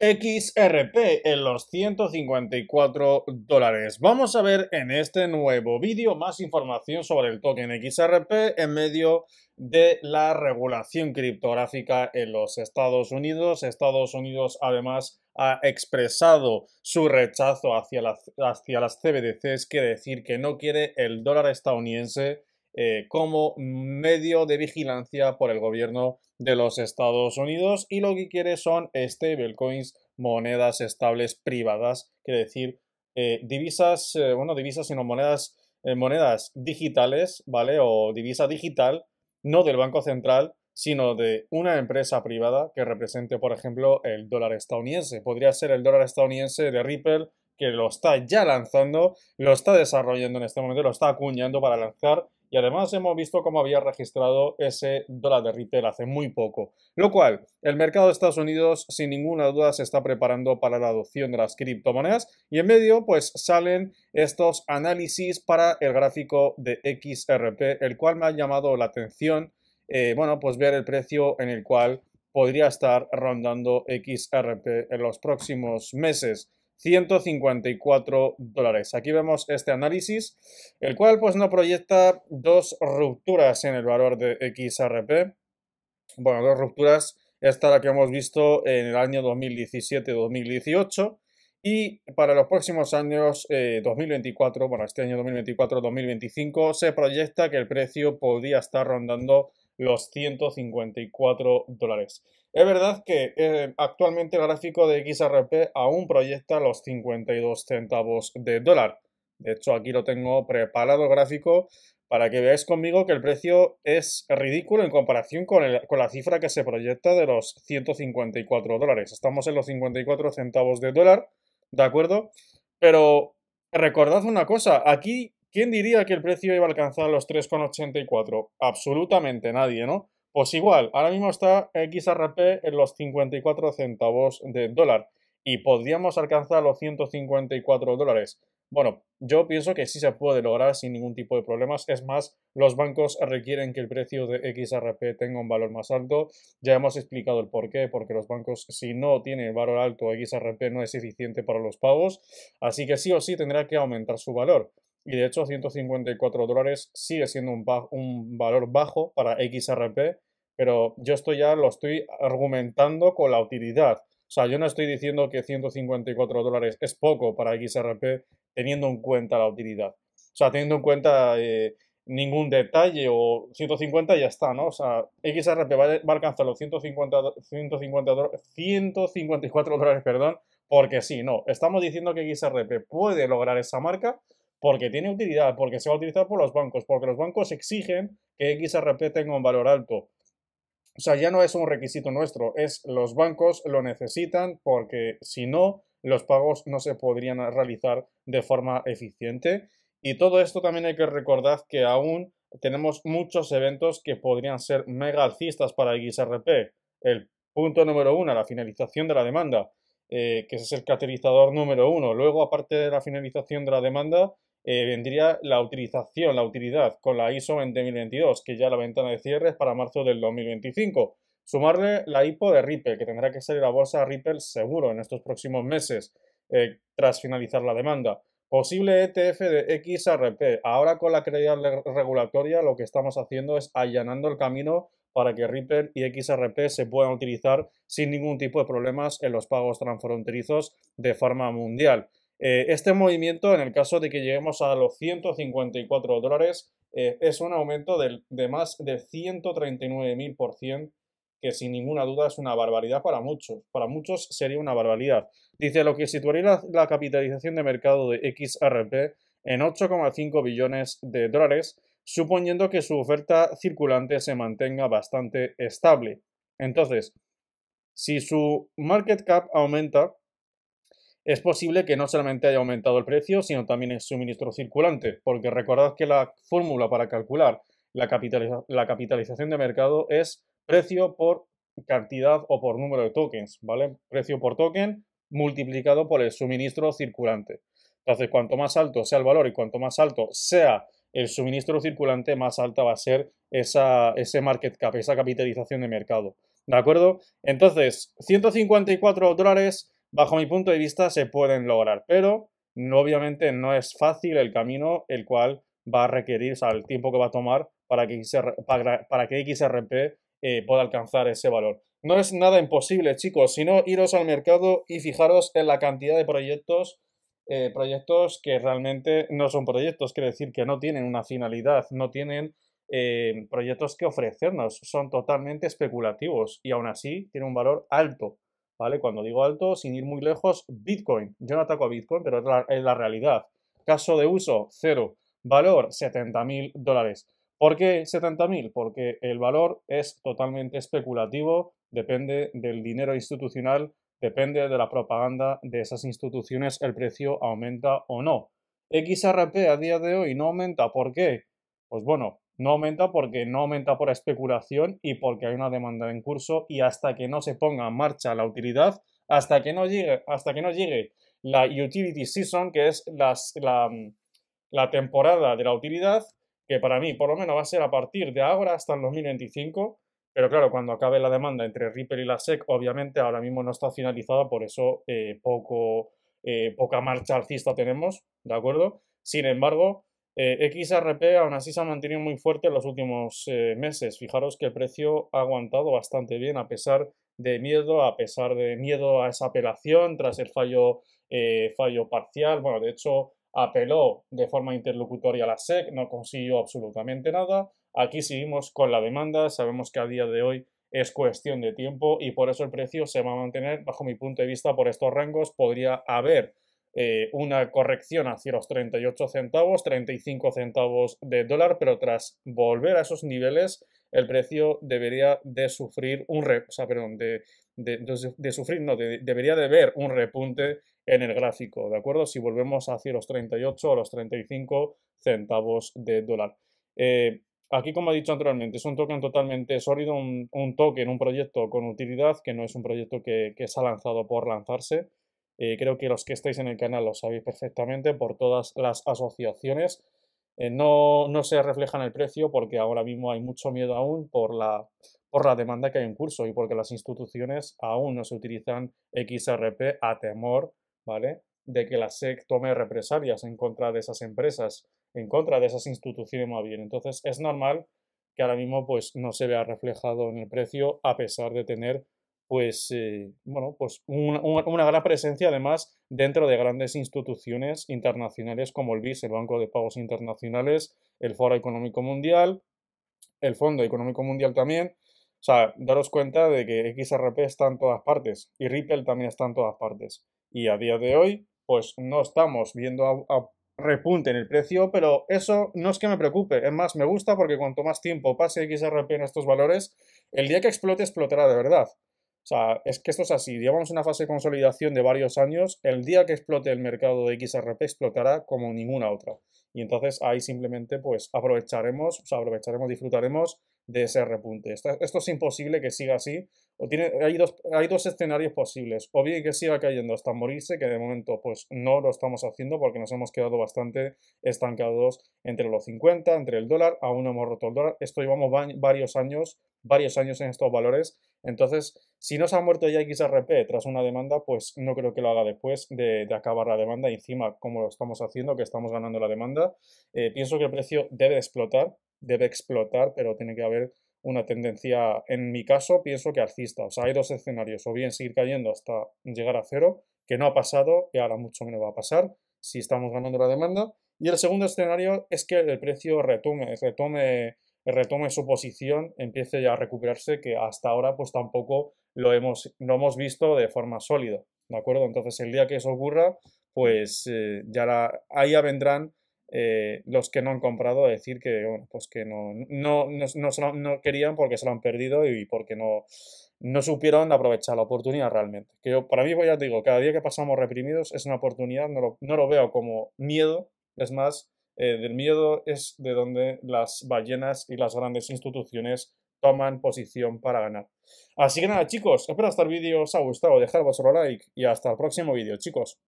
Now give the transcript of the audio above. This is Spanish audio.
XRP en los 154 dólares. Vamos a ver en este nuevo vídeo más información sobre el token XRP en medio de la regulación criptográfica en los Estados Unidos. Estados Unidos además ha expresado su rechazo hacia, hacia las CBDCs, quiere decir que no quiere el dólar estadounidense eh, como medio de vigilancia por el gobierno de los Estados Unidos y lo que quiere son stablecoins, monedas estables privadas, quiere decir eh, divisas, eh, bueno, divisas sino monedas, monedas digitales, ¿vale? O divisa digital, no del Banco Central, sino de una empresa privada que represente, por ejemplo, el dólar estadounidense. Podría ser el dólar estadounidense de Ripple, que lo está ya lanzando, lo está desarrollando en este momento, lo está acuñando para lanzar y además hemos visto cómo había registrado ese dólar de retail hace muy poco. Lo cual, el mercado de Estados Unidos sin ninguna duda se está preparando para la adopción de las criptomonedas y en medio pues salen estos análisis para el gráfico de XRP, el cual me ha llamado la atención, eh, bueno, pues ver el precio en el cual podría estar rondando XRP en los próximos meses. 154 dólares. Aquí vemos este análisis, el cual pues no proyecta dos rupturas en el valor de XRP. Bueno, dos rupturas, esta la que hemos visto en el año 2017-2018 y para los próximos años 2024, eh, bueno, este año 2024-2025 se proyecta que el precio podría estar rondando los 154 dólares. Es verdad que eh, actualmente el gráfico de XRP aún proyecta los 52 centavos de dólar. De hecho, aquí lo tengo preparado el gráfico para que veáis conmigo que el precio es ridículo en comparación con, con la cifra que se proyecta de los 154 dólares. Estamos en los 54 centavos de dólar, ¿de acuerdo? Pero recordad una cosa, aquí, ¿quién diría que el precio iba a alcanzar los 3,84? Absolutamente nadie, ¿no? Pues igual, ahora mismo está XRP en los 54 centavos de dólar y podríamos alcanzar los 154 dólares. Bueno, yo pienso que sí se puede lograr sin ningún tipo de problemas. Es más, los bancos requieren que el precio de XRP tenga un valor más alto. Ya hemos explicado el porqué porque los bancos si no tienen valor alto XRP no es eficiente para los pagos. Así que sí o sí tendrá que aumentar su valor. Y de hecho 154 dólares sigue siendo un, un valor bajo para XRP pero yo estoy ya lo estoy argumentando con la utilidad. O sea, yo no estoy diciendo que 154 dólares es poco para XRP teniendo en cuenta la utilidad. O sea, teniendo en cuenta eh, ningún detalle o 150 ya está, ¿no? O sea, XRP va, a alcanzar los 150, 150 154 dólares, perdón, porque sí, no. Estamos diciendo que XRP puede lograr esa marca porque tiene utilidad, porque se va a utilizar por los bancos, porque los bancos exigen que XRP tenga un valor alto. O sea, ya no es un requisito nuestro, es los bancos lo necesitan porque si no, los pagos no se podrían realizar de forma eficiente. Y todo esto también hay que recordar que aún tenemos muchos eventos que podrían ser mega alcistas para XRP. El punto número uno, la finalización de la demanda, eh, que es el catalizador número uno. Luego, aparte de la finalización de la demanda, eh, vendría la utilización, la utilidad con la ISO 2022 que ya la ventana de cierre es para marzo del 2025. Sumarle la IPO de Ripple, que tendrá que salir la bolsa Ripple seguro en estos próximos meses, eh, tras finalizar la demanda. Posible ETF de XRP. Ahora con la credibilidad regulatoria lo que estamos haciendo es allanando el camino para que Ripple y XRP se puedan utilizar sin ningún tipo de problemas en los pagos transfronterizos de forma mundial. Eh, este movimiento, en el caso de que lleguemos a los 154 dólares, eh, es un aumento de más de 139.000%, que sin ninguna duda es una barbaridad para muchos. Para muchos sería una barbaridad. Dice lo que situaría la, la capitalización de mercado de XRP en 8,5 billones de dólares, suponiendo que su oferta circulante se mantenga bastante estable. Entonces, si su market cap aumenta, es posible que no solamente haya aumentado el precio, sino también el suministro circulante, porque recordad que la fórmula para calcular la, capitalización de mercado es precio por cantidad o por número de tokens, ¿vale? Precio por token multiplicado por el suministro circulante. Entonces, cuanto más alto sea el valor y cuanto más alto sea el suministro circulante, más alta va a ser esa, ese market cap, esa capitalización de mercado. ¿De acuerdo? Entonces, 154 dólares bajo mi punto de vista, se pueden lograr, pero obviamente no es fácil el camino el cual va a requerir, o sea, el tiempo que va a tomar para que, para, que XRP eh, pueda alcanzar ese valor. No es nada imposible, chicos, sino iros al mercado y fijaros en la cantidad de proyectos, eh, proyectos que realmente no son proyectos, quiere decir que no tienen una finalidad, no tienen eh, proyectos que ofrecernos, son totalmente especulativos y aún así tienen un valor alto. ¿vale? Cuando digo alto, sin ir muy lejos, Bitcoin. Yo no ataco a Bitcoin, pero es la, realidad. Caso de uso, cero. Valor, 70.000 mil dólares. ¿Por qué 70.000? Porque el valor es totalmente especulativo, depende del dinero institucional, depende de la propaganda de esas instituciones, el precio aumenta o no. XRP a día de hoy no aumenta, ¿por qué? Pues bueno, no aumenta porque no aumenta por especulación y porque hay una demanda en curso y hasta que no se ponga en marcha la utilidad, hasta que no llegue, hasta que no llegue la utility season, que es la, temporada de la utilidad, que para mí por lo menos va a ser a partir de ahora hasta el 2025, pero claro, cuando acabe la demanda entre Ripple y la SEC, obviamente ahora mismo no está finalizada, por eso eh, poco, eh, poca marcha alcista tenemos, ¿de acuerdo? Sin embargo, eh, XRP aún así se ha mantenido muy fuerte en los últimos eh, meses. Fijaros que el precio ha aguantado bastante bien a pesar de miedo, a pesar de miedo a esa apelación tras el fallo, eh, fallo parcial. Bueno, de hecho, apeló de forma interlocutoria la SEC, no consiguió absolutamente nada. Aquí seguimos con la demanda, sabemos que a día de hoy es cuestión de tiempo y por eso el precio se va a mantener, bajo mi punto de vista, por estos rangos. Podría haber eh, una corrección hacia los 38 centavos, 35 centavos de dólar, pero tras volver a esos niveles, el precio debería de sufrir un o sea, perdón, de, sufrir, no, debería de ver un repunte en el gráfico, ¿de acuerdo? Si volvemos hacia los 38 o los 35 centavos de dólar. Eh, aquí, como he dicho anteriormente, es un token totalmente sólido, un, token, un proyecto con utilidad, que no es un proyecto que se ha lanzado por lanzarse. Eh, creo que los que estáis en el canal lo sabéis perfectamente por todas las asociaciones. Eh, no, se refleja en el precio porque ahora mismo hay mucho miedo aún por la, por la demanda que hay en curso y porque las instituciones aún no se utilizan XRP a temor ¿vale? de que la SEC tome represalias en contra de esas empresas, en contra de esas instituciones más bien. Entonces es normal que ahora mismo pues, no se vea reflejado en el precio a pesar de tener pues, eh, bueno, pues una gran presencia además dentro de grandes instituciones internacionales como el BIS, el Banco de Pagos Internacionales, el Foro Económico Mundial, el Fondo Económico Mundial también. O sea, daros cuenta de que XRP está en todas partes y Ripple también está en todas partes. Y a día de hoy, pues no estamos viendo repunte en el precio, pero eso no es que me preocupe, es más, me gusta porque cuanto más tiempo pase XRP en estos valores, el día que explote explotará de verdad. O sea, es que esto es así. Llevamos una fase de consolidación de varios años. El día que explote el mercado de XRP explotará como ninguna otra. Y entonces ahí simplemente pues aprovecharemos, aprovecharemos, disfrutaremos de ese repunte. esto es imposible que siga así hay, dos, escenarios posibles. O bien que siga cayendo hasta morirse, que de momento pues no lo estamos haciendo porque nos hemos quedado bastante estancados entre los 50, entre el dólar, aún no hemos roto el dólar. Esto llevamos varios años, varios años en estos valores. Entonces, si no se ha muerto ya XRP tras una demanda, pues no creo que lo haga después de, acabar la demanda. Y encima, como lo estamos haciendo, que estamos ganando la demanda, eh, pienso que el precio debe explotar, debe explotar, pero tiene que haber una tendencia, en mi caso, pienso que alcista. O sea, hay dos escenarios, o bien seguir cayendo hasta llegar a cero, que no ha pasado y ahora mucho menos va a pasar si estamos ganando la demanda. Y el segundo escenario es que el precio retome, retome, retome su posición, empiece ya a recuperarse, que hasta ahora pues tampoco lo hemos, lo hemos visto de forma sólida, ¿de acuerdo? Entonces el día que eso ocurra, pues eh, ya ahí ya vendrán eh, los que no han comprado a decir que, pues que no, no, no, querían porque se lo han perdido y porque no, no supieron aprovechar la oportunidad realmente. Que para mí, pues ya te digo, cada día que pasamos reprimidos es una oportunidad, no lo, veo como miedo, es más, eh, del miedo es de donde las ballenas y las grandes instituciones toman posición para ganar. Así que nada, chicos, espero hasta este el vídeo os ha gustado, dejar vuestro like y hasta el próximo vídeo, chicos.